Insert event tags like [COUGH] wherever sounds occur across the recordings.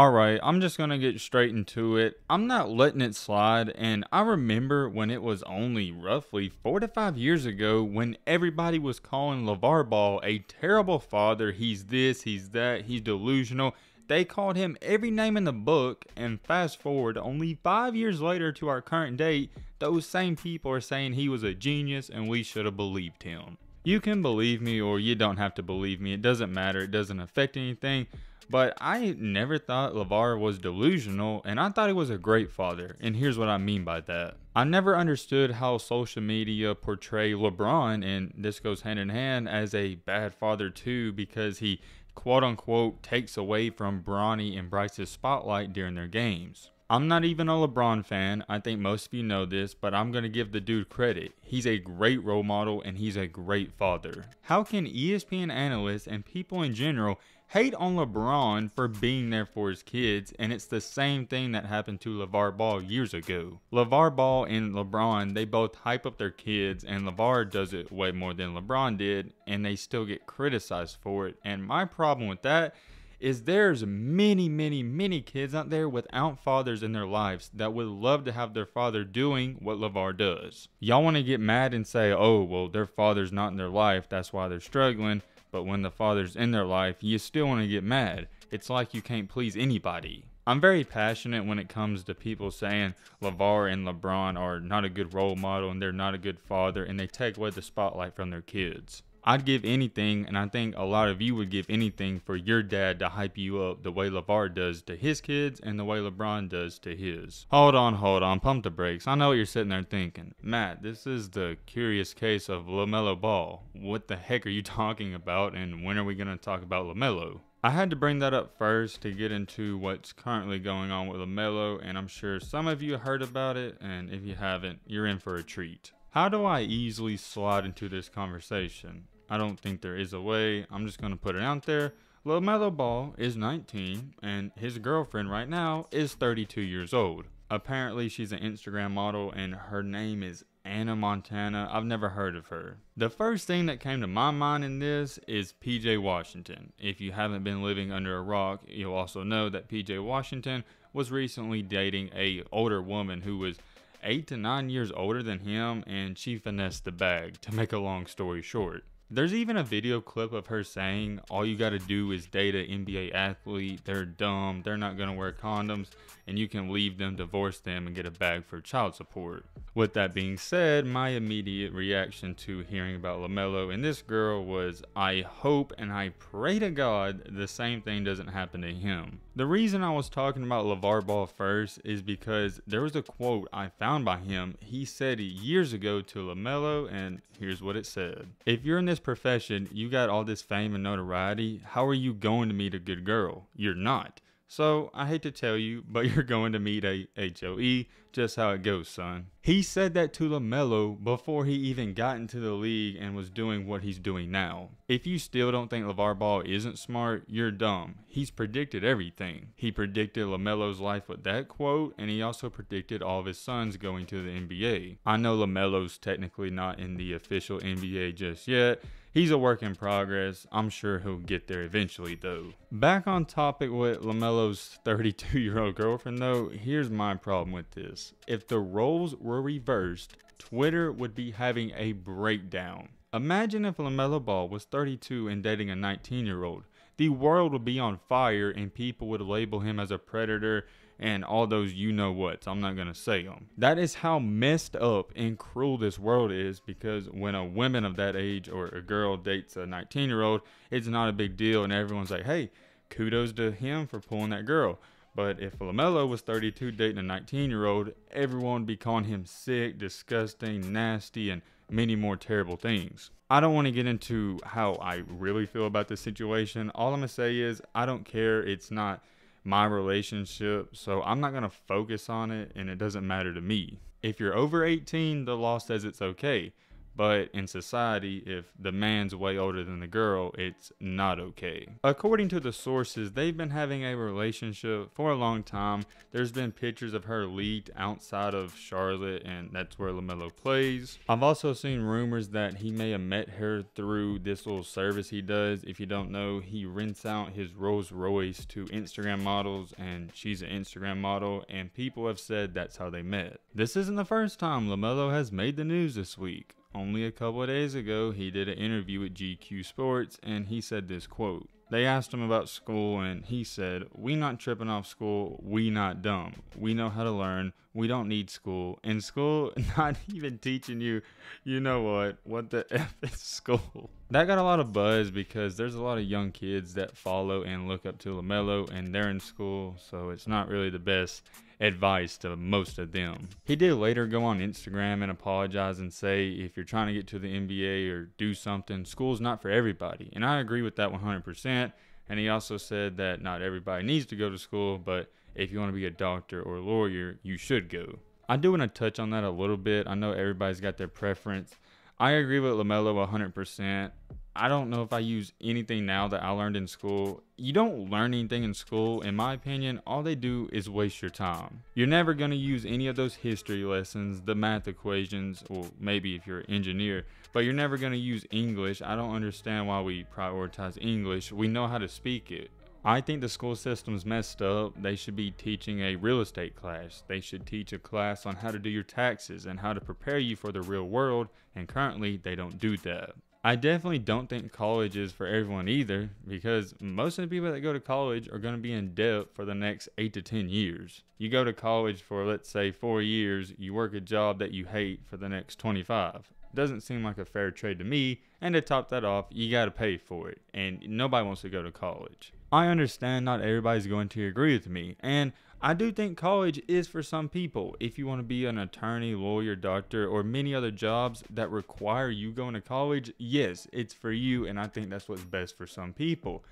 All right, I'm just going to get straight into it. I'm not letting it slide, and I remember when it was only roughly four to five years ago when everybody was calling LeVar Ball a terrible father. He's this, he's that, he's delusional. They called him every name in the book, and fast forward only five years later to our current date, those same people are saying he was a genius and we should have believed him. You can believe me or you don't have to believe me, it doesn't matter, it doesn't affect anything. But I never thought LeVar was delusional, and I thought he was a great father. And here's what I mean by that. I never understood how social media portray LeBron, and this goes hand in hand, as a bad father too, because he quote unquote takes away from Bronny and Bryce's spotlight during their games. I'm not even a LeBron fan. I think most of you know this, but I'm going to give the dude credit. He's a great role model and he's a great father. How can ESPN analysts and people in general hate on LeBron for being there for his kids, and it's the same thing that happened to LeVar Ball years ago. LeVar Ball and LeBron, they both hype up their kids, and LeVar does it way more than LeBron did, and they still get criticized for it. And my problem with that is there's many, many, many kids out there without fathers in their lives that would love to have their father doing what LeVar does. Y'all want to get mad and say, oh, well, their father's not in their life, that's why they're struggling but when the father's in their life, you still want to get mad. It's like you can't please anybody. I'm very passionate when it comes to people saying LeVar and LeBron are not a good role model and they're not a good father and they take away the spotlight from their kids. I'd give anything, and I think a lot of you would give anything for your dad to hype you up the way LeVar does to his kids and the way LeBron does to his. Hold on, hold on, pump the brakes. I know what you're sitting there thinking. Matt, this is the curious case of LaMelo Ball. What the heck are you [LAUGHS] talking about, and when are we going to talk about LaMelo? I had to bring that up first to get into what's currently going on with LaMelo, and I'm sure some of you heard about it, and if you haven't, you're in for a treat. How do I easily slide into this conversation? I don't think there is a way. I'm just going to put it out there. LaMelo Ball is 19 and his girlfriend right now is 32 years old. Apparently she's an Instagram model and her name is Anna Montana. I've never heard of her. The first thing that came to my mind in this is PJ Washington. If you haven't been living under a rock, you'll also know that PJ Washington was recently dating a older woman who was eight to nine years older than him and she finessed the bag to make a long story short. There's even a video clip of her saying, all you got to do is date an NBA athlete. They're dumb. They're not going to wear condoms. And you can leave them, divorce them, and get a bag for child support. With that being said, my immediate reaction to hearing about LaMelo and this girl was, I hope and I pray to God the same thing doesn't happen to him. The reason I was talking about LeVar Ball first is because there was a quote I found by him. He said years ago to LaMelo, and here's what it said If you're in this profession, you got all this fame and notoriety. How are you going to meet a good girl? You're not. So I hate to tell you, but [LAUGHS] you're going to meet a HOE. Just how it goes, son. He said that to LaMelo before he even got into the league and was doing what he's doing now. If you still don't think LeVar Ball isn't smart, you're dumb. He's predicted everything. He predicted LaMelo's life with that quote, and he also predicted all of his sons going to the NBA. I know LaMelo's technically not in the official NBA just yet, He's a work in progress. I'm sure he'll get there eventually, though. Back on topic with LaMelo's 32 year old girlfriend, though, here's my problem with this. If the roles were reversed, Twitter would be having a breakdown. Imagine if LaMelo Ball was 32 and dating a 19 year old. The world would be on fire and people would label him as a predator and all those you know whats. I'm not going to say them. That is how messed up and cruel this world is because when a woman of that age or a girl dates a 19 year old, it's not a big deal. And everyone's like, hey, kudos to him for pulling that girl. But if LaMelo was 32 dating a 19 year old, everyone would be calling him sick, disgusting, nasty, and many more terrible things. I don't want to get into how I really feel about this situation. All I'm going to say is, I don't care. It's not my relationship, so I'm not going to focus on it and it doesn't matter to me. If you're over 18, the law says it's okay. But in society, if the man's way older than the girl, it's not okay. According to the sources, they've been having a relationship for a long time. There's been pictures of her leaked outside of Charlotte, and that's where LaMelo plays. I've also seen rumors that he may have met her through this little service he does. If you don't know, he rents out his Rolls Royce to Instagram models, and she's an Instagram model, and people have said that's how they met. This isn't the first time LaMelo has made the news this week. Only a couple of days ago, he did an interview with GQ Sports and he said this quote they asked him about school, and he said, We not tripping off school, we not dumb. We know how to learn, we don't need school. In school, [LAUGHS] not even teaching you, you know what, what the [LAUGHS] F is school? That got a lot of buzz because there's a lot of young kids that follow and look up to LaMelo, and they're in school, so it's not really the best advice to most of them. He did later go on Instagram and apologize and say, if you're trying to get to the NBA or do something, school's not for everybody. And I agree with that 100%. And he also said that not everybody needs to go to school, but if you want to be a doctor or a lawyer, you should go. I do want to touch on that a little bit. I know everybody's got their preference. I agree with LaMelo 100%. I don't know if I use anything now that I learned in school. You don't learn anything in school, in my opinion. All they do is waste your time. You're never going to use any of those history lessons, the math equations, or maybe if you're an engineer, but you're never going to use English. I don't understand why we prioritize English. We know how to speak it. I think the school system's messed up. They should be teaching a real estate class. They should teach a class on how to do your taxes and how to prepare you for the real world, and currently they don't do that. I definitely don't think college is for everyone either, because most of the people that go to college are going to be in debt for the next eight to 10 years. You go to college for, let's say, four years, you work a job that you hate for the next 25. Doesn't seem like a fair trade to me, and to top that off, you got to pay for it, and nobody wants to go to college. I understand not everybody's going to agree with me, and I do think college is for some people. If you want to be an attorney, lawyer, doctor, or many other jobs that require you going to college, yes, it's for you. And I think that's what's best for some people.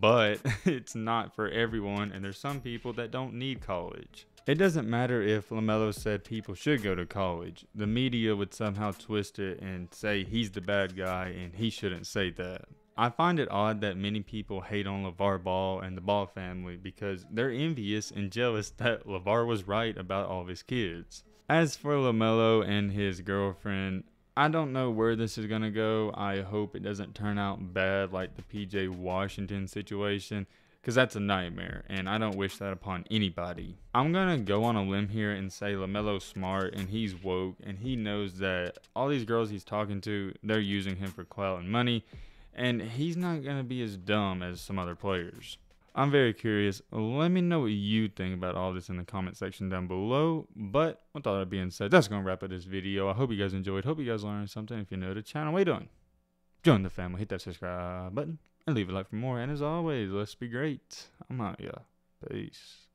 But [LAUGHS] it's not for everyone. And there's some people that don't need college. It doesn't matter if LaMelo said people should go to college. The media would somehow twist it and say he's the bad guy and he shouldn't say that. I find it odd that many people hate on LeVar Ball and the Ball family because they're envious and jealous [LAUGHS] that LeVar was right about all of his kids. As for LaMelo and his girlfriend, I don't know where this is going to go. I hope it doesn't turn out bad like the PJ Washington situation because that's a nightmare and I don't wish that upon anybody. I'm going to go on a limb here and say LaMelo's smart and he's woke and he knows that all these girls he's talking to, they're using him for clout and money and he's not going to be as dumb as some other players. I'm very curious. Let me know what you think about all this in the comment section down below. But with all that being said, that's going to wrap up this video. I hope you guys enjoyed. Hope you guys learned something. If you're new to the channel, what are you doing? Join the family. Hit that subscribe button and leave a like for more. And as always, let's be great. I'm out. Yeah. Peace.